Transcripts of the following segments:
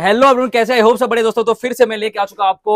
Hello तो everyone कैसे I hope सब बड़े दोस्तों तो फिर से मैं लेके आ चुका आपको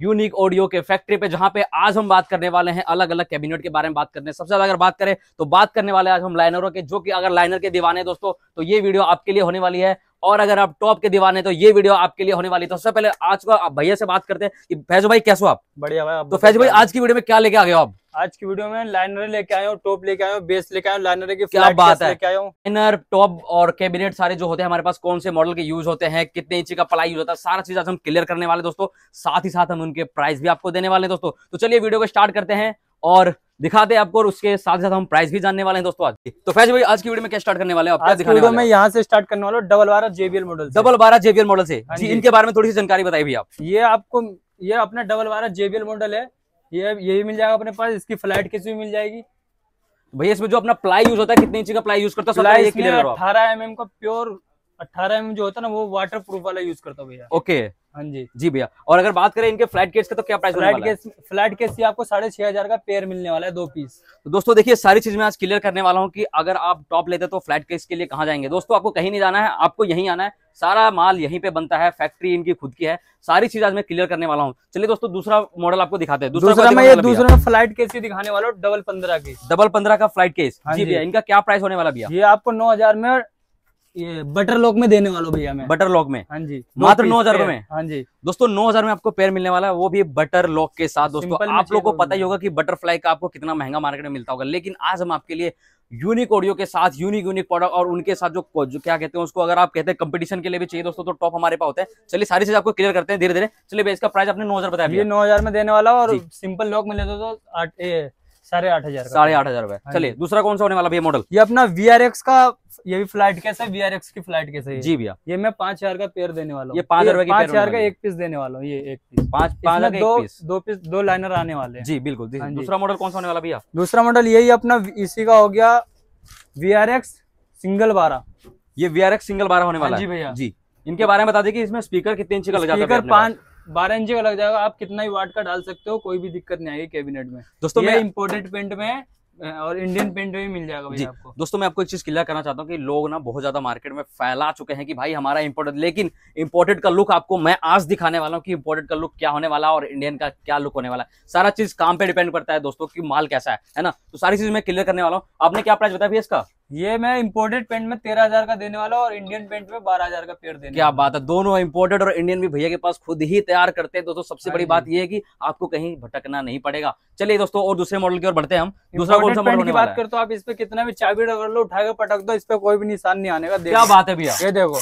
यूनिक ऑडियो के फैक्ट्री पे जहां पे आज हम बात करने वाले हैं अलग अलग कैबिनेट के बारे में बात करने सबसे ज्यादा अगर बात करें तो बात करने वाले आज हम लाइनरों के जो कि अगर लाइनर के दीवाने दोस्तों तो ये वीडियो आपके लिए होने वाली है और अगर आप टॉप के दीवाने तो ये वीडियो आपके लिए होने वाली तो सबसे पहले आज को आप भैया से बात करते हैं फैजो भाई कैसे हो आप बढ़िया भाई तो फैजो भाई आज की वीडियो में क्या लेके आ गए आप आज की वीडियो में लाइनर लेके आयो टॉप लेके आयो बेस लेके आयो लाइनर की क्या बात है लाइनर टॉप और कैबिनेट सारे जो होते हैं हमारे पास कौन से मॉडल के यूज होते हैं कितने इंची का पलाई यूज होता है सारा चीज आज हम क्लियर करने वाले दोस्तों साथ ही साथ हम उनके प्राइस भी आपको देने वाले दोस्तों तो चलिए वीडियो को स्टार्ट करते हैं और दिखाते हैं आपको और उसके साथ साथ हम प्राइस भी जानने वाले हैं दोस्तों आज तो फैज भाई आज की वीडियो में क्या स्टार्ट करने वाले हैं आज दिखाने वाले में यहाँ से स्टार्ट करने वाला डबल बारह जेबीएल मॉडल डबल बारह जेबीएल मॉडल से हाँ जी इनके बारे में थोड़ी सी जानकारी बताई भी आप ये आपको ये अपना डबल बारह जेबीएल मॉडल है ये यही मिल जाएगा अपने पास इसकी फ्लाइट किसी भी मिल जाएगी तो भैया इसमें जो अपना प्लाई यूज होता है कितनी इंच का प्लाई यूज करता है अठारह एम एम का प्योर अठारह एम जो होता है ना वो वाटर प्रूफ वाला यूज करता है भैया ओके हाँ जी जी भैया और अगर बात करें इनके फ्लैट केस का तो क्या price flat case flat case ये आपको साढ़े छह हजार का पेयर मिलने वाला है दो पीस तो दोस्तों देखिए सारी चीज मैं आज क्लियर करने वाला हूँ कि अगर आप टॉप लेते तो फ्लैट केस के लिए कहाँ जाएंगे दोस्तों आपको कहीं नहीं जाना है आपको यहीं आना है सारा माल यहीं पे बनता है फैक्ट्री इनकी खुद की है सारी चीज आज मैं क्लियर करने वाला हूँ चलिए दोस्तों दूसरा मॉडल आपको दिखाते हैं दूसरा मैं ये दूसरा फ्लाइट केस ही दिखाने वाला हूँ डबल पंद्रह की डबल पंद्रह का फ्लाइट हाँ केस जी भैया इनका क्या प्राइस होने वाला भैया ये आपको नौ हजार में ये बटर लॉक में देने वालों भैया मैं बटर लॉक में हाँ जी मात्र नौ हजार में हाँ जी दोस्तों नौ हजार में आपको पैर मिलने वाला है वो भी बटर लॉक के साथ दोस्तों आप लोगों को पता ही होगा कि बटरफ्लाई का आपको कितना महंगा मार्केट में मिलता होगा लेकिन आज हम आपके लिए यूनिक ऑडियो के साथ यूनिक यूनिक प्रोडक्ट और उनके साथ जो, जो क्या कहते हैं उसको अगर आप कहते हैं कंपटीशन के लिए भी चाहिए दोस्तों तो टॉप हमारे पास होते हैं चलिए सारी चीज आपको क्लियर करते हैं धीरे धीरे चलिए इसका प्राइस आपने नौ हजार बताया नौ हजार में देने वाला और सिंपल लॉक मिले दोस्तों साढ़े आठ हजार साढ़े आठ हजार रुपए हाँ चलिए दूसरा कौन सा होने वाला भैया मॉडल ये अपना वी का ये भी फ्लाइट कैसे वी की फ्लाइट कैसे जी भैया ये मैं पांच हजार का पेयर देने वाला हूँ ये पांच हजार पांच हजार का एक पीस देने वाला हूँ ये एक पीस पांच पांच दो पीस दो पीस दो लाइनर आने वाले जी बिल्कुल हाँ दूसरा मॉडल कौन सा होने वाला भैया दूसरा मॉडल यही अपना इसी का हो गया वी सिंगल बारह ये वी सिंगल बारह होने हाँ वाला जी भैया जी इनके बारे में बता दें कि इसमें स्पीकर कितने इंच का लगा स्पीकर पांच बारह इंच का लग जाएगा आप कितना ही वाट का डाल सकते हो कोई भी दिक्कत नहीं आएगी कैबिनेट में दोस्तों मैं इम्पोर्टेड पेंट में और इंडियन पेंट में भी मिल जाएगा भाई आपको दोस्तों मैं आपको एक चीज क्लियर करना चाहता हूँ कि लोग ना बहुत ज्यादा मार्केट में फैला चुके हैं कि भाई हमारा इम्पोर्टेड लेकिन इम्पोर्टेड का लुक आपको मैं आज दिखाने वाला हूँ कि इम्पोर्टेड का लुक क्या होने वाला है और इंडियन का क्या लुक होने वाला है सारा चीज काम पे डिपेंड करता है दोस्तों की माल कैसा है है ना तो सारी चीज मैं क्लियर करने वाला हूँ आपने क्या प्राइस बताया भैया इसका ये मैं इम्पोर्टेड पेंट में तेरह हजार का देने वाला और इंडियन पेंट में बारह हजार का पेड़ देने क्या बात है दोनों इम्पोर्टेड और इंडियन भी भैया के पास खुद ही तैयार करते हैं दोस्तों सबसे हाँ बड़ी बात यह है कि आपको कहीं भटकना नहीं पड़ेगा चलिए दोस्तों और दूसरे मॉडल की ओर बढ़ते हैं हम दूसरा कौन सा मॉडल की बात करते तो आप इस पे कितना भी चाबी डर लो उठाकर पटक दो इस पे कोई भी निशान नहीं आने का क्या बात है भैया ये देखो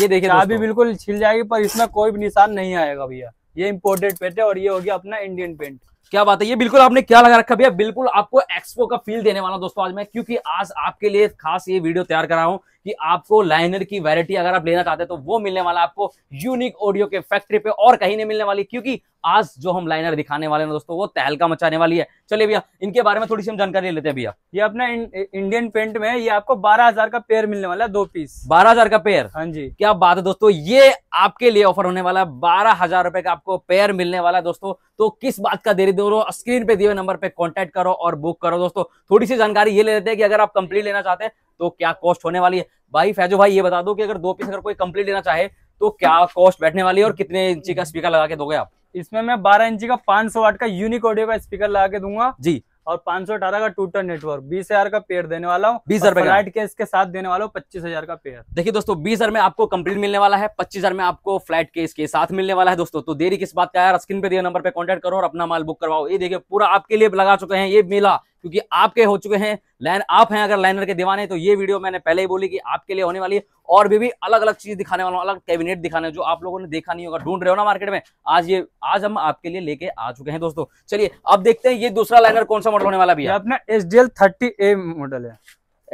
ये देखिए चाबी बिल्कुल छिल जाएगी पर इसमें कोई भी निशान नहीं आएगा भैया ये इम्पोर्टेड पेंट है और ये हो गया अपना इंडियन पेंट क्या बात है ये बिल्कुल आपने क्या लगा रखा भैया बिल्कुल आपको एक्सपो का फील देने वाला दोस्तों आज मैं क्योंकि आज आपके लिए खास ये वीडियो तैयार कर रहा हूँ कि आपको लाइनर की वैरायटी अगर आप लेना चाहते हैं तो वो मिलने वाला आपको यूनिक ऑडियो के फैक्ट्री पे और कहीं नहीं मिलने वाली क्योंकि आज जो हम लाइनर दिखाने वाले हैं दोस्तों वो तहलका मचाने वाली है चलिए भैया इनके बारे में थोड़ी सी हम जानकारी लेते हैं भैया ये अपना इंडियन पेंट में ये आपको बारह हजार का पेयर मिलने वाला है दो पीस बारह हजार का पेयर हाँ जी क्या बात है दोस्तों ये आपके लिए ऑफर होने वाला है बारह हजार रुपए का आपको पेयर मिलने वाला है दोस्तों तो किस बात का देरी दो स्क्रीन पे दिए नंबर पे कॉन्टेक्ट करो और बुक करो दोस्तों थोड़ी सी जानकारी ये ले लेते हैं कि अगर आप कंप्लीट लेना चाहते हैं तो क्या कॉस्ट होने वाली है भाई फैजो भाई ये बता दो कि अगर दो पीस अगर कोई कंप्लीट लेना चाहे तो क्या कॉस्ट बैठने वाली है और कितने इंची का स्पीकर लगा के दोगे आप इसमें मैं बारह इंची का सौ आठ का यूनिक ऑडियो का स्पीकर लगा के दूंगा जी और अठारह का टूटर नेटवर्क बीस हजार का पेयर देने वाला हूँ बीस हजार के इसके साथ देने वाला हूँ पच्चीस हजार का पेयर देखिए दोस्तों बीस हजार में आपको कंप्लीट मिलने वाला है पच्चीस हजार में आपको फ्लैट केस के साथ मिलने वाला है दोस्तों तो देरी किस बात का यार स्क्रीन पे दिए नंबर पे कॉन्टेक्ट करो और अपना माल बुक करवाओ ये देखिए पूरा आपके लिए लगा चुके हैं ये मेला क्योंकि आपके हो चुके हैं लाइन आप हैं अगर लाइनर के दीवाने तो ये वीडियो मैंने पहले ही बोली कि आपके लिए होने वाली है और भी भी अलग अलग चीज दिखाने वाला हूँ अलग कैबिनेट दिखाने जो आप लोगों ने देखा नहीं होगा ढूंढ रहे हो ना मार्केट में आज ये आज हम आपके लिए लेके आ चुके हैं दोस्तों चलिए अब देखते हैं ये दूसरा लाइनर कौन सा मॉडल होने वाला भी है अपना एस डी मॉडल है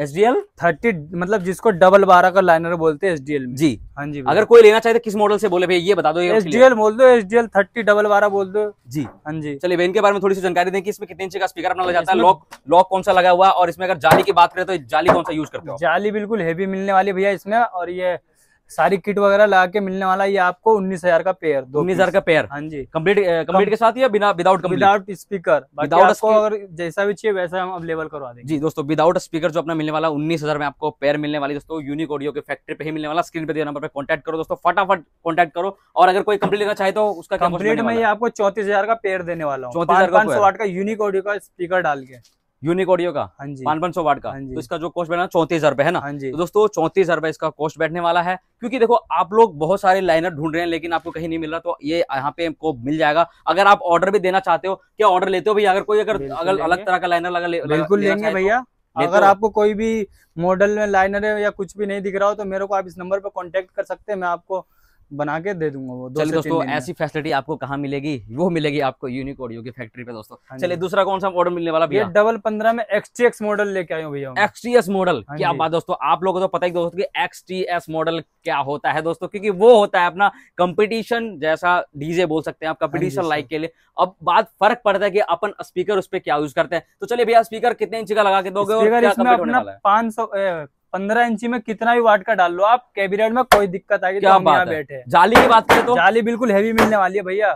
एस डी एल थर्टी मतलब जिसको डबल बारह का लाइनर बोलते हैं एस डी एल जी हाँ जी अगर कोई लेना चाहे तो किस मॉडल से बोले भैया ये बता दो एस डी एल बोल दो S D L thirty double बारह बोल दो जी हाँ जी चलिए इनके बारे में थोड़ी सी जानकारी दें कि इसमें कितने इंच का स्पीकर अपना लग जाता है लॉक लॉक कौन सा लगा हुआ और इसमें अगर जाली की बात करें तो जाली कौन सा यूज करते हो जाली बिल्कुल हैवी मिलने वाली भैया इसमें और ये सारी किट वगैरह लगा के मिलने वाला ये आपको उन्नीस हजार का पेयर दो उन्नीस हजार का पेयर हाँ जी कंप्लीट कंप्लीट के साथ या बिना विदाउट विदाउट स्पीकर विदाउट आपको अगर जैसा भी चाहिए वैसा हम अवेलेबल करवा देंगे जी दोस्तों विदाउट स्पीकर जो अपना मिलने वाला उन्नीस हजार में आपको पेयर मिलने वाली दोस्तों यूनिक ऑडियो के फैक्ट्री पे ही मिलने वाला स्क्रीन पे दिया नंबर पर कॉन्टैक्ट करो दोस्तों फटाफट कॉन्टेक्ट करो और अगर कोई कंप्लीट लेना चाहे तो उसका कंप्लीट में आपको चौतीस का पेयर देने वाला हूँ चौतीस का यूनिक ऑडियो का स्पीकर डाल के यूनिक ऑडियो का पांच हाँ पांच सौ वाट का हाँ तो इसका जो कॉस्ट बैठना चौंतीस हजार है ना हाँ तो दोस्तों चौंतीस हजार इसका कॉस्ट बैठने वाला है क्योंकि देखो आप लोग बहुत सारे लाइनर ढूंढ रहे हैं लेकिन आपको कहीं नहीं मिल रहा तो ये यहाँ पे आपको मिल जाएगा अगर आप ऑर्डर भी देना चाहते हो क्या ऑर्डर लेते हो भैया अगर कोई अगर अगर अलग तरह का लाइनर लगा बिल्कुल लेंगे तो। भैया अगर आपको कोई भी मॉडल में लाइनर है या कुछ भी नहीं दिख रहा हो तो मेरे को आप इस नंबर पर कॉन्टेक्ट कर सकते हैं मैं आपको बना के दे दूंगा वो दो चले दोस्तों ऐसी फैसिलिटी आपको कहाँ मिलेगी वो मिलेगी आपको यूनिक ऑडियो की फैक्ट्री पे दोस्तों हाँ चलिए दूसरा कौन सा मॉडल मिलने वाला भैया डबल पंद्रह में एक्स टी एक्स मॉडल लेके आयो भैया एक्स टी एस मॉडल क्या बात दोस्तों आप लोगों को तो पता ही दोस्तों की एक्स टी एस मॉडल क्या होता है दोस्तों क्योंकि वो होता है अपना कंपटीशन जैसा डीजे बोल सकते हैं आप कंपटीशन हाँ लाइक के लिए अब बात फर्क पड़ता है कि अपन स्पीकर उस पर क्या यूज करते हैं तो चलिए भैया स्पीकर कितने इंच का लगा के दोगे पाँच सौ पंद्रह इंची में कितना भी वाट का डाल लो आप कैबिनेट में कोई दिक्कत आएगी तो क्या तो बात बैठे जाली की बात करें तो जाली बिल्कुल हैवी मिलने वाली है भैया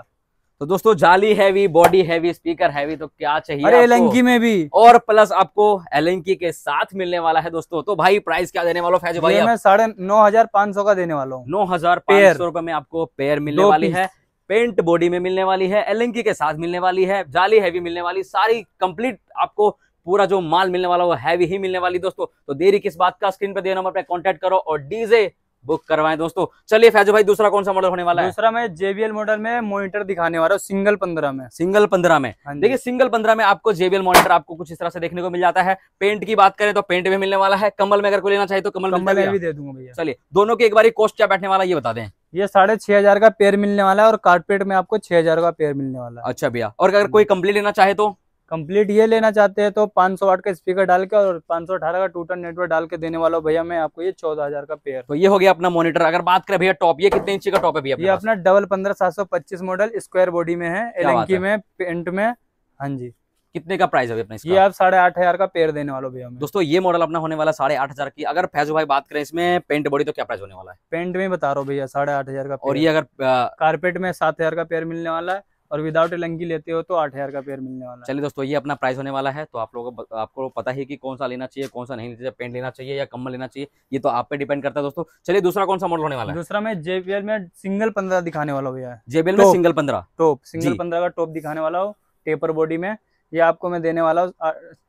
तो दोस्तों जाली heavy body heavy speaker heavy तो क्या चाहिए अरे एलंकी में भी और प्लस आपको एलंकी के साथ मिलने वाला है दोस्तों तो भाई प्राइस क्या देने वालों फैज भाई मैं साढ़े नौ हजार पांच सौ का देने वाला हूँ नौ हजार पांच सौ रुपए में आपको पेयर मिलने वाली है पेंट बॉडी में मिलने वाली है एलंकी के साथ मिलने वाली है जाली हैवी मिलने वाली सारी कंप्लीट आपको पूरा जो माल मिलने वाला वो हैवी ही मिलने वाली दोस्तों तो देरी किस बात का स्क्रीन पर दे नंबर पर कॉन्टेक्ट करो और डीजे बुक करवाए दोस्तों चलिए फैजो भाई दूसरा कौन सा मॉडल होने वाला है दूसरा मैं जेबीएल मॉडल में मॉनिटर दिखाने वाला हूँ सिंगल पंद्रह में सिंगल पंद्रह में हाँ देखिए सिंगल पंद्रह में आपको जेबीएल मॉनिटर आपको कुछ इस तरह से देखने को मिल जाता है पेंट की बात करें तो पेंट भी मिलने वाला है कमल में अगर कोई लेना चाहिए तो कमल, कमल भी दे दूंगा भैया चलिए दोनों की एक बार कॉस्ट क्या बैठने वाला ये बता दें ये साढ़े छह हजार का पेयर मिलने वाला है और कारपेट में आपको छह हजार का पेयर मिलने वाला है अच्छा भैया और अगर कोई कंप्लीट लेना चाहे तो कंप्लीट ये लेना चाहते हैं तो 500 आठ का स्पीकर डाल के और 518 का टूटन नेटवर्क डाल के देने वाला भैया मैं आपको ये 14000 का पेयर तो ये हो गया अपना मॉनिटर अगर बात करें भैया टॉप ये कितने इंची का टॉप है भैया ये अपना डबल पंद्रह सात सौ पच्चीस मॉडल स्क्वायर बॉडी में है एलंकी में पेंट में हाँ जी कितने का प्राइस है अपने इसका? ये आप साढ़े आठ हजार का पेयर देने वालों भैया दोस्तों ये मॉडल अपना होने वाला साढ़े आठ हजार की अगर फैजो भाई बात करें इसमें पेंट बॉडी तो क्या प्राइस होने वाला है पेंट में बता रहा हूँ भैया साढ़े आठ हजार का और ये अगर आ... कारपेट में सात हजार का पेयर मिलने वाला है और विदाउट एलंगी लेते हो तो आठ हज़ार का पेयर मिलने वाला चलिए दोस्तों ये अपना प्राइस होने वाला है तो आप लोगों को आपको पता ही कि कौन सा लेना चाहिए कौन सा नहीं लेना चाहिए पेंट लेना चाहिए या कम्बल लेना चाहिए ये तो आप पे डिपेंड करता है दोस्तों चलिए दूसरा कौन सा मॉडल होने वाला है दूसरा मैं जेबीएल में सिंगल पंद्रह दिखाने वाला हुआ जेबीएल में सिंगल पंद्रह टॉप सिंगल पंद्रह का टॉप दिखाने वाला हो टेपर बॉडी में ये आपको मैं देने वाला हूँ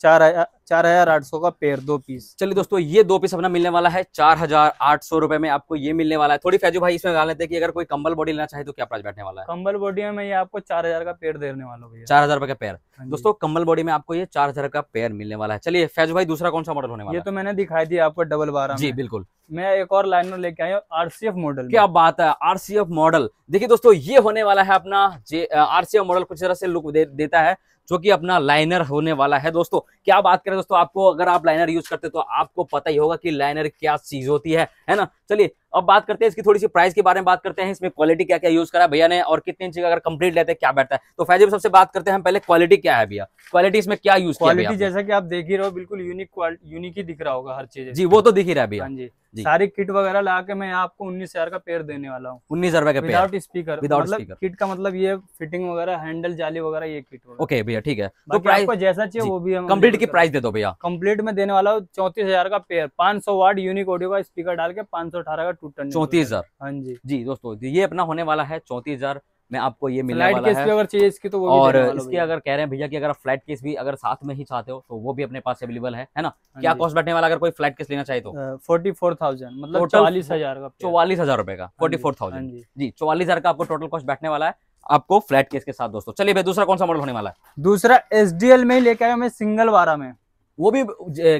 चार हजार चार हजार आठ सौ का पेड़ दो पीस चलिए दोस्तों ये दो पीस अपना मिलने वाला है चार हजार आठ सौ रुपए में आपको ये मिलने वाला है थोड़ी फैजू भाई इसमें डाल लेते हैं कि अगर कोई कंबल बॉडी लेना चाहे तो क्या प्राइस बैठने वाला है कंबल बॉडी में ये आपको चार हजार का पेड़ देने वाला चार हजार का पेयर हाँ दोस्तों कंबल बॉडी में आपको ये चार हजार का पेड़ मिलने वाला है चलिए फैजू भाई दूसरा कौन सा मॉडल होने वाला ये तो मैंने दिखाई दिया आपको डबल बारह जी बिल्कुल मैं एक और लाइन में लेके सी एफ मॉडल क्या बात है आर सी एफ मॉडल देखिए दोस्तों ये होने वाला है अपना जे एफ मॉडल कुछ तरह से लुक देता है जो कि अपना लाइनर होने वाला है दोस्तों क्या बात करें दोस्तों आपको अगर आप लाइनर यूज करते तो आपको पता ही होगा कि लाइनर क्या चीज होती है है ना चलिए अब बात करते हैं इसकी थोड़ी सी प्राइस के बारे में बात करते हैं इसमें क्वालिटी क्या क्या यूज करा भैया ने और कितने इंच अगर कंप्लीट लेते हैं क्या बैठता है तो फैजी सबसे बात करते हैं पहले क्वालिटी क्या है भैया क्वालिटी इसमें क्या यूज क्वालिटी जैसा कि आप देख ही रहे हो बिल्कुल यूनिक यूनिक ही दिख रहा होगा हर चीज जी वो तो दिख ही रहा है भैया हाँ जी सारी किट वगैरह ला के मैं आपको उन्नीस हजार का पेड़ देने वाला हूँ उन्नीस हजार का विदाउट स्पीकर विदाउट मतलब किट का मतलब ये फिटिंग वगैरह हैंडल जाली वगैरह ये किट ओके भैया ठीक है तो प्राइस को जैसा चाहिए वो भी कंप्लीट की प्राइस दे दो भैया कंप्लीट में देने वाला हूँ चौतीस हजार का पेड़ पांच सौ वार्ड यूनिक ऑडियो का स्पीकर डाल के पांच सौ अठारह का चौतीस हजार हाँ जी दोस्तों ये अपना होने वाला है चौंतीस हजार में आपको ये मिलने वाला केस है अगर चाहिए इसकी तो वो और इसके अगर कह रहे हैं भैया कि अगर आप फ्लैट केस भी अगर साथ में ही चाहते हो तो वो भी अपने पास अवेलेबल है है ना हाँ क्या कॉस्ट बैठने वाला अगर कोई फ्लैट केस लेना चाहिए तो फोर्टी फोर थाउजेंड मतलब चौवालीस हजार का चौवालीस हजार रुपए का फोर्टी फोर थाउजेंड जी चौवालीस हजार का आपको टोटल कॉस्ट बैठने वाला है आपको फ्लैट केस के साथ दोस्तों चलिए भाई दूसरा कौन सा मॉडल होने वाला है दूसरा एस में लेके आया मैं सिंगल वारा में वो भी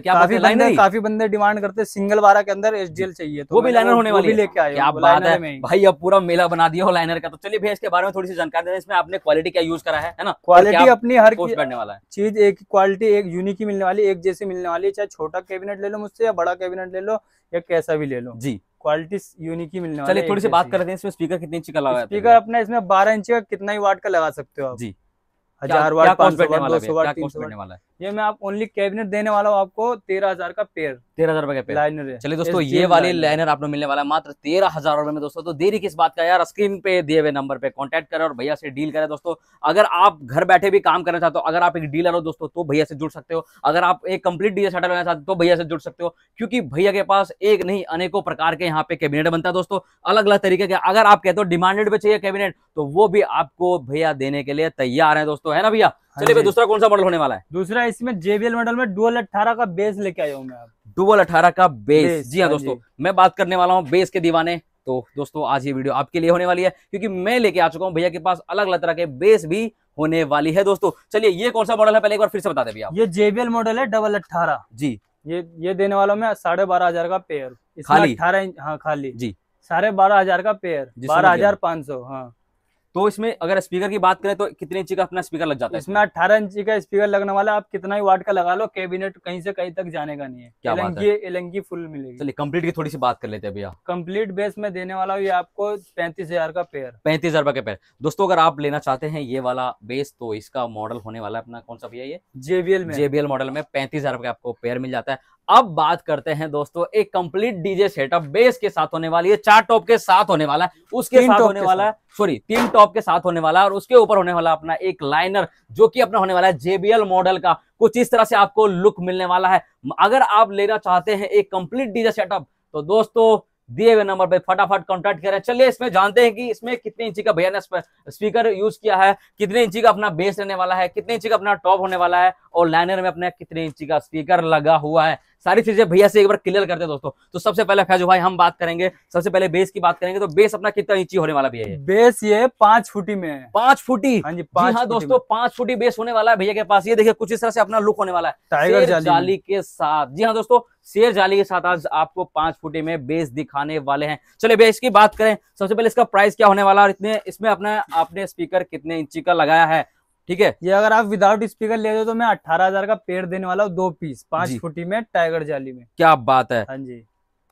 क्या काफी बंदे काफी बंदे डिमांड करते सिंगल बारा के अंदर एसडीएल चाहिए तो वो भी लाइनर होने वाली लेके आए क्या बात है भाई अब पूरा मेला बना दिया हो लाइनर का तो चलिए भैया इसके बारे में थोड़ी सी जानकारी देना इसमें आपने क्वालिटी क्या यूज करा है ना क्वालिटी अपनी हर बैठने वाला है चीज एक क्वालिटी एक यूनिक ही मिलने वाली एक जैसी मिलने वाली चाहे छोटा कैबिनेट ले लो मुझसे या बड़ा कैबिनेट ले लो या कैसा भी ले लो जी क्वालिटी यूनिक ही मिलने वाली थोड़ी सी बात करते हैं इसमें स्पीकर कितनी इंच का लगा स्पीकर अपने इसमें बारह इंच का कितना ही वाट का लगा सकते हो आप जी हजार वाट पांच सौ वाट दो सौ वाट तीन सौ वाट ये मैं आप ओनली कैबिनेट देने वाला हूँ आपको तेरह हजार का पेयर तेरह हजार का पेयर लाइनर चलिए दोस्तों ये वाली लाइनर आपको मिलने वाला है मात्र तेरह हजार रुपए में दोस्तों तो देरी किस बात का यार स्क्रीन पे दिए हुए नंबर पे कांटेक्ट करें और भैया से डील करें दोस्तों अगर आप घर बैठे भी काम करना चाहते हो अगर आप एक डीलर हो दोस्तों तो भैया से जुड़ सकते हो अगर आप एक कंप्लीट डीलर सेटल लेना चाहते हो तो भैया से जुड़ सकते हो क्योंकि भैया के पास एक नहीं अनेकों प्रकार के यहाँ पे कैबिनेट बनता है दोस्तों अलग अलग तरीके के अगर आप कहते हो डिमांडेड पे चाहिए कैबिनेट तो वो भी आपको भैया देने के लिए तैयार है दोस्तों है ना भैया हाँ चलिए भाई दूसरा कौन सा मॉडल होने वाला है दूसरा इसमें जेबीएल मॉडल में डुअल अठारह का बेस लेके आया हूँ मैं डुअल अठारह का बेस, बेस जी हाँ, हाँ दोस्तों मैं बात करने वाला हूँ बेस के दीवाने तो दोस्तों आज ये वीडियो आपके लिए होने वाली है क्योंकि मैं लेके आ चुका हूँ भैया के पास अलग अलग तरह के बेस भी होने वाली है दोस्तों चलिए ये कौन सा मॉडल है पहले एक बार फिर से बता दे भैया ये जेबीएल मॉडल है डबल अट्ठारह जी ये ये देने वाला मैं साढ़े बारह हजार का पेयर खाली अठारह हाँ खाली जी साढ़े बारह हजार का पेयर बारह हजार पाँच सौ हाँ तो इसमें अगर स्पीकर की बात करें तो कितने इंची का अपना स्पीकर लग जाता है इसमें अठारह इंची का स्पीकर लगने वाला आप कितना ही वाट का लगा लो कैबिनेट कहीं से कहीं तक जाने का नहीं है क्या बात है एलंगी फुल मिलेगी चलिए कंप्लीट की थोड़ी सी बात कर लेते हैं भैया कंप्लीट बेस में देने वाला ये आपको पैंतीस हजार का पेयर पैंतीस हजार का पेयर दोस्तों अगर आप लेना चाहते हैं ये वाला बेस तो इसका मॉडल होने वाला है अपना कौन सा भैया ये जेबीएल में जेबीएल मॉडल में पैंतीस हजार आपको पेयर मिल जाता है अब बात करते हैं दोस्तों एक कंप्लीट डीजे सेटअप बेस के साथ होने वाली है चार टॉप के साथ होने वाला है उसके साथ होने वाला है सॉरी तीन टॉप के साथ होने वाला है और उसके ऊपर होने वाला अपना एक लाइनर जो कि अपना होने वाला है जेबीएल मॉडल का कुछ इस तरह से आपको लुक मिलने वाला है अगर आप लेना चाहते हैं एक कंप्लीट डीजे सेटअप तो दोस्तों दिए हुए नंबर पर फटाफट कॉन्टेक्ट करें चलिए इसमें जानते हैं कि इसमें कितने इंची का भैया ने स्पीकर यूज किया है कितने इंची का अपना बेस रहने वाला है कितने इंची का अपना टॉप होने वाला है और लाइनर में अपना कितने इंची का स्पीकर लगा हुआ है सारी चीजें भैया से एक बार क्लियर करते हैं दोस्तों तो सबसे पहले फैजू भाई हम बात करेंगे सबसे पहले बेस की बात करेंगे तो बेस अपना कितना इंची होने वाला भैया बेस ये पांच फुटी में पांच फुटी हाँ जी पांच हाँ दोस्तों पांच फुटी बेस होने वाला है भैया के पास ये देखिए कुछ इस तरह से अपना लुक होने वाला है टाइगर जाली के साथ जी हाँ दोस्तों शेर जाली के साथ आज आपको पांच फुटी में बेस दिखाने वाले हैं चलिए बेस की बात करें सबसे पहले इसका प्राइस क्या होने वाला और इतने इसमें अपना आपने स्पीकर कितने इंची का लगाया है ठीक है ये अगर आप विदाउट स्पीकर ले जाओ तो मैं अठारह हजार का पेड़ देने वाला हूँ दो पीस पांच फुटी में टाइगर जाली में क्या बात है हाँ जी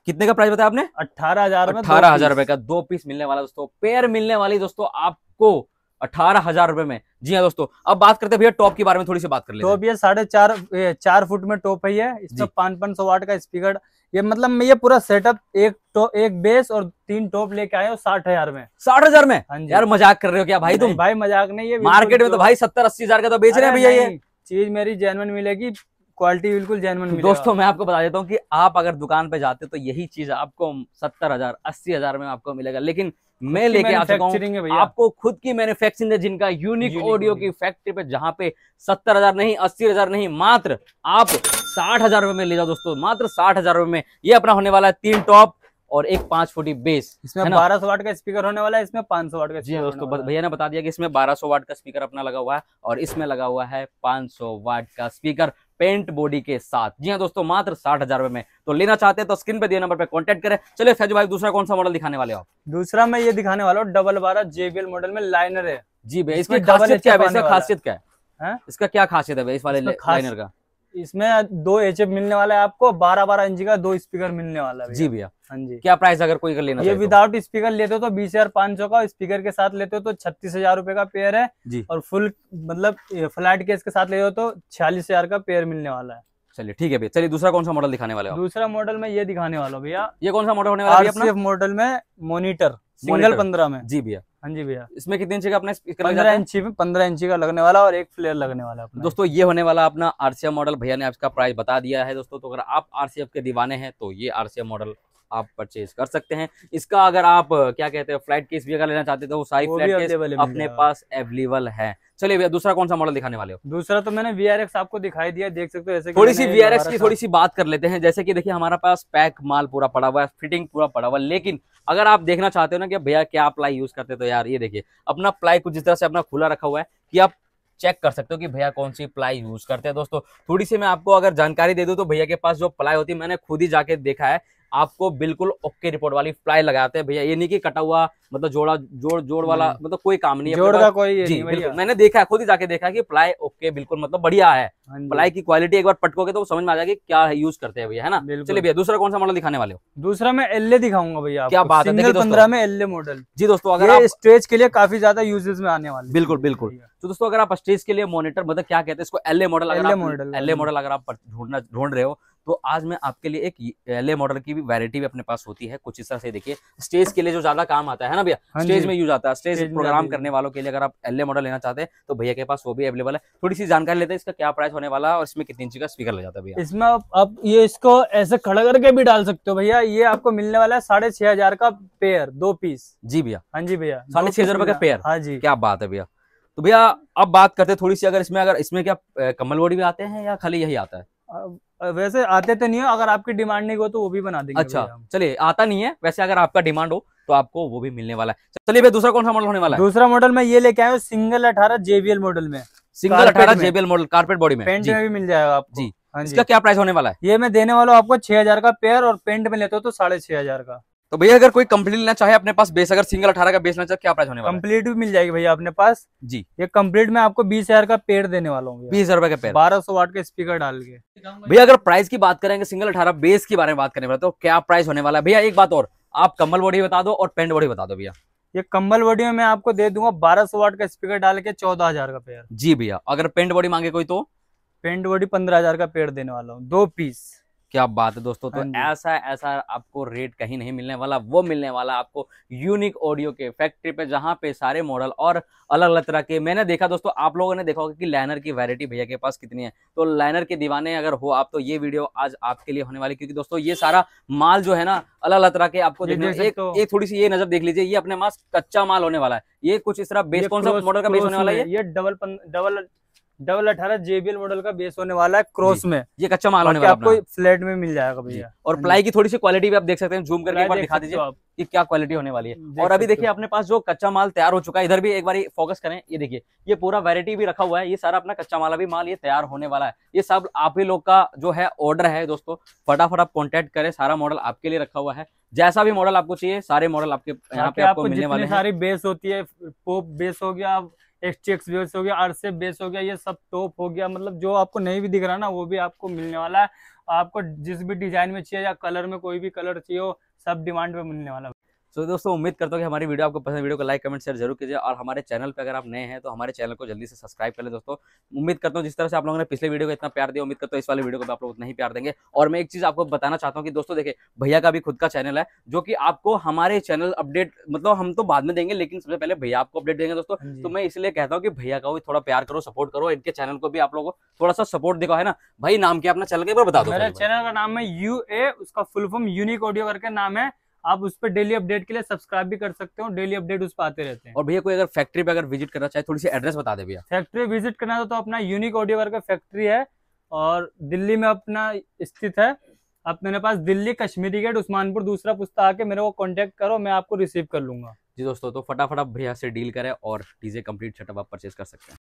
कितने का प्राइस बताया आपने अठारह हजार में अठारह हजार रुपए का दो पीस मिलने वाला दोस्तों पेयर मिलने वाली दोस्तों आपको अठारह हजार रुपए में जी हाँ दोस्तों अब बात करते हैं भैया टॉप के बारे में थोड़ी सी बात कर ले टॉप तो ये साढ़े चार चार फुट में टॉप है ये इसमें पांच पांच सौ वाट का स्पीकर ये मतलब मैं ये पूरा सेटअप एक तो, एक बेस और तीन टॉप लेके आया हूँ साठ हजार में साठ हजार में हाँ यार मजाक कर रहे हो क्या भाई तुम भाई मजाक नहीं है मार्केट में तो, तो भाई सत्तर अस्सी हजार का तो बेच रहे हैं भैया ये चीज मेरी जेनवन मिलेगी क्वालिटी बिल्कुल जेनवन दोस्तों मैं आपको बता देता हूँ कि आप अगर दुकान पे जाते तो यही चीज आपको सत्तर हजार अस्सी हजार में आपको मिलेगा लेकिन मैं लेके आ सकता हूँ आपको खुद की मैन्युफैक्चरिंग है जिनका यूनिक, यूनिक ऑडियो की फैक्ट्री पे जहाँ पे सत्तर हजार नहीं अस्सी हजार नहीं मात्र आप साठ हजार रुपए में ले जाओ दोस्तों मात्र साठ हजार रुपए में ये अपना होने वाला है तीन टॉप और एक पांच फोटी बेस इसमें बारह सौ वाट का स्पीकर होने वाला है इसमें पांच सौ वाट का जी दोस्तों भैया ने बता दिया कि इसमें बारह सौ वाट का स्पीकर अपना लगा हुआ है और इसमें लगा हुआ है पांच सौ वाट का स्पीकर पेंट बॉडी के साथ जी हाँ दोस्तों मात्र साठ हजार रुपए में तो लेना चाहते हैं तो स्क्रीन पे दिए नंबर पे कांटेक्ट करें चलिए फैजू भाई दूसरा कौन सा मॉडल दिखाने वाले हो दूसरा मैं ये दिखाने वाला हूँ डबल बारह जेबीएल मॉडल में लाइनर है जी भैया इसकी डबल क्या है इसका खासियत क्या है हाँ? इसका क्या खासियत है इस वाले लाइनर का इसमें दो एच मिलने वाला है आपको बारह बारह इंच का दो स्पीकर मिलने वाला है जी भैया हाँ जी क्या प्राइस अगर कोई कर लेना ये विदाउट स्पीकर तो? लेते हो तो बीस हजार पांच सौ का स्पीकर के साथ लेते हो तो छत्तीस हजार रूपए का पेयर है जी और फुल मतलब फ्लैट केस के साथ लेते हो तो छियालीस हजार का पेयर मिलने वाला है चलिए ठीक है भैया चलिए दूसरा कौन सा मॉडल दिखाने वाले दूसरा मॉडल में ये दिखाने वाला भैया ये कौन सा मॉडल होने वाला है मॉडल में मोनिटर सिंगल पंद्रह में जी भैया हाँ जी भैया इसमें कितने इंची का अपने पंद्रह इंची में पंद्रह इंची का लगने वाला और एक फ्लेयर लगने वाला अपना दोस्तों ये होने वाला अपना आरसीएफ मॉडल भैया ने आपका प्राइस बता दिया है दोस्तों तो अगर आप आरसीएफ के दीवाने हैं तो ये आरसीएफ मॉडल आप परचेज कर सकते हैं इसका अगर आप क्या कहते हैं फ्लैट केस भी अगर लेना चाहते तो वो सारी फ्लैट केस अपने पास अवेलेबल है चलिए भैया दूसरा कौन सा मॉडल दिखाने वाले हो दूसरा तो मैंने वीआरएक्स आपको दिखाई दिया देख सकते हो ऐसे थोड़ी सी वीआरएक्स की थोड़ी सी बात कर लेते हैं जैसे कि देखिए हमारा पास पैक माल पूरा पड़ा हुआ है फिटिंग पूरा पड़ा हुआ है लेकिन अगर आप देखना चाहते हो ना कि भैया क्या प्लाई यूज करते तो यार ये देखिए अपना प्लाई कुछ जिस तरह से अपना खुला रखा हुआ है कि आप चेक कर सकते हो कि भैया कौन सी प्लाई यूज करते हैं दोस्तों थोड़ी सी मैं आपको अगर जानकारी दे दूं तो भैया के पास जो प्लाई होती है मैंने खुद ही जाके देखा है आपको बिल्कुल ओके रिपोर्ट वाली प्लाई लगाते हैं भैया ये नहीं कि कटा हुआ मतलब जोड़ा जोड़ जोड़ वाला हम्म। मतलब कोई काम नहीं है जोड़ का कोई जी नहीं मैंने देखा खुद ही जाके देखा कि प्लाई ओके बिल्कुल मतलब बढ़िया है प्लाई हाँ की क्वालिटी एक बार पटकोगे तो समझ में आ जाएगी क्या यूज करते हैं भैया है ना चलिए भैया दूसरा कौन सा मॉडल दिखाने वाले हो दूसरा मैं एल दिखाऊंगा भैया क्या बात है पंद्रह में एल मॉडल जी दोस्तों अगर स्टेज के लिए काफी ज्यादा यूजेज में आने वाले बिल्कुल बिल्कुल तो दोस्तों अगर आप स्टेज के लिए मॉनिटर मतलब क्या कहते हैं इसको L model L model L model अगर आप ढूंढना ढूंढ रहे हो तो आज मैं आपके लिए एक एल मॉडल की भी वेरायटी भी अपने पास होती है कुछ इस तरह से देखिए स्टेज के लिए जो ज्यादा काम आता है ना भैया स्टेज हाँ में यूज आता है स्टेज प्रोग्राम करने वालों के लिए अगर आप एल मॉडल लेना चाहते हैं तो भैया के पास वो भी अवेलेबल है थोड़ी सी जानकारी लेते हैं इसका क्या प्राइस होने वाला है और इसमें कितनी इंच का स्पीकर ले जाता है भैया इसमें आप ये इसको ऐसे खड़ा करके भी डाल सकते हो भैया ये आपको मिलने वाला है साढ़े छह हजार का पेयर दो पीस जी भैया हाँ जी भैया साढ़े छह हजार रुपए का पेयर हाँ जी क्या बात है भैया तो भैया अब बात करते हैं थोड़ी सी अगर इसमें अगर इसमें क्या कमल बोड़ी भी आते हैं या खाली यही आता है वैसे आते तो नहीं हो अगर आपकी डिमांड नहीं हो तो वो भी बना देंगे अच्छा चलिए आता नहीं है वैसे अगर आपका डिमांड हो तो आपको वो भी मिलने वाला है चलिए भाई दूसरा कौन सा मॉडल होने वाला है दूसरा मॉडल मैं ये लेके आया हूँ सिंगल अठारह जेबीएल मॉडल में सिंगल अठारह जेबीएल मॉडल कार्पेट बॉडी में पेंट में भी मिल जाएगा आपको जी हाँ इसका क्या प्राइस होने वाला है ये मैं देने वाला हूँ आपको छह हजार का पेयर और पेंट में लेते हो तो साढ़े छह हजार का तो भैया अगर कोई कंप्लीट लेना चाहे अपने पास बेस अगर सिंगल अठारह का बेस लेना चाहे क्या प्राइस होने वाला कंप्लीट भी मिल जाएगी भैया अपने पास जी ये कंप्लीट में आपको बीस हजार का पेड़ देने वाला हूँ बीस हजार का पेड़ बारह सौ वाट का स्पीकर डाल के भैया अगर प्राइस की बात करेंगे सिंगल अठारह बेस के बारे में बात करने वाला तो क्या प्राइस होने वाला है भैया एक बात और आप कम्बल बॉडी बता दो और पेंट बॉडी बता दो भैया ये कम्बल बॉडी में आपको दे दूंगा बारह सौ वाट का स्पीकर डाल के चौदह हजार का पेड़ जी भैया अगर पेंट बॉडी मांगे कोई तो पेंट बॉडी पंद्रह हजार का पेड़ देने वाला हूँ दो पीस क्या बात है दोस्तों तो हाँ ऐसा ऐसा आपको रेट कहीं नहीं मिलने वाला वो मिलने वाला आपको यूनिक ऑडियो के फैक्ट्री पे जहाँ पे सारे मॉडल और अलग अलग तरह के मैंने देखा दोस्तों आप लोगों ने देखा होगा कि लाइनर की वैरायटी भैया के पास कितनी है तो लाइनर के दीवाने अगर हो आप तो ये वीडियो आज आपके लिए होने वाली क्योंकि दोस्तों ये सारा माल जो है ना अलग अलग तरह के आपको एक थोड़ी सी ये नजर देख लीजिए ये अपने पास कच्चा माल होने वाला है ये कुछ इस तरह बेस कौन सा मॉडल का बेस होने वाला है ये डबल डबल डबल अठारह जेबीएल मॉडल का बेस होने वाला है क्रॉस में ये कच्चा माल होने वाला आपको फ्लैट में मिल जाएगा भैया और प्लाई हाँ की थोड़ी सी क्वालिटी भी आप देख सकते हैं जूम करके दिखा दीजिए कि क्या क्वालिटी होने वाली है और अभी देखिए अपने पास जो कच्चा माल तैयार हो चुका है इधर भी एक बार फोकस करें ये देखिए ये पूरा वेरायटी भी रखा हुआ है ये सारा अपना कच्चा माल अभी माल ये तैयार होने वाला है ये सब आप ही लोग का जो है ऑर्डर है दोस्तों फटाफट आप कॉन्टेक्ट करें सारा मॉडल आपके लिए रखा हुआ है जैसा भी मॉडल आपको चाहिए सारे मॉडल आपके यहाँ पे आपको मिलने वाले हैं सारी बेस होती है पोप बेस हो गया एक्सटीएक्स बेस हो गया से बेस हो गया ये सब टॉप हो गया मतलब जो आपको नहीं भी दिख रहा ना वो भी आपको मिलने वाला है आपको जिस भी डिजाइन में चाहिए या कलर में कोई भी कलर चाहिए हो सब डिमांड पे मिलने वाला तो दोस्तों उम्मीद करता हूँ कि हमारी वीडियो आपको पसंद वीडियो को लाइक कमेंट शेयर जरूर कीजिए और हमारे चैनल पर अगर आप नए हैं तो हमारे चैनल को जल्दी से सब्सक्राइब कर लें दोस्तों उम्मीद करता हूँ जिस तरह से आप लोगों ने पिछले वीडियो को इतना प्यार दिया उम्मीद करता हूँ इस वाले वीडियो को आप लोग उतना ही प्यार देंगे और मैं एक चीज़ आपको बताना चाहता हूँ कि दोस्तों देखिए भैया का भी खुद का चैनल है जो कि आपको हमारे चैनल अपडेट मतलब हम तो बाद में देंगे लेकिन सबसे पहले भैया आपको अपडेट देंगे दोस्तों हाँ तो मैं इसलिए कहता हूँ कि भैया का भी थोड़ा प्यार करो सपोर्ट करो इनके चैनल को भी आप लोगों को थोड़ा सा सपोर्ट दिखाओ है ना भाई नाम क्या अपना चैनल के बता दो चैनल का नाम है यू ए उसका फुल फॉर्म यूनिक ऑडियो करके नाम है आप उस पर डेली अपडेट के लिए सब्सक्राइब भी कर सकते हो डेली अपडेट उस पर आते रहते हैं और भैया कोई अगर फैक्ट्री पे अगर विजिट करना चाहे थोड़ी सी एड्रेस बता दे भैया फैक्ट्री विजिट करना तो अपना यूनिक ऑडियो वर्क फैक्ट्री है और दिल्ली में अपना स्थित है आप मेरे पास दिल्ली कश्मीरी गेट उस्मानपुर दूसरा पुस्ता आके मेरे को कॉन्टेक्ट करो मैं आपको रिसीव कर लूंगा जी दोस्तों तो फटाफट भैया से डील करें और डीजे कंप्लीट सेटअप आप परचेज कर सकते हैं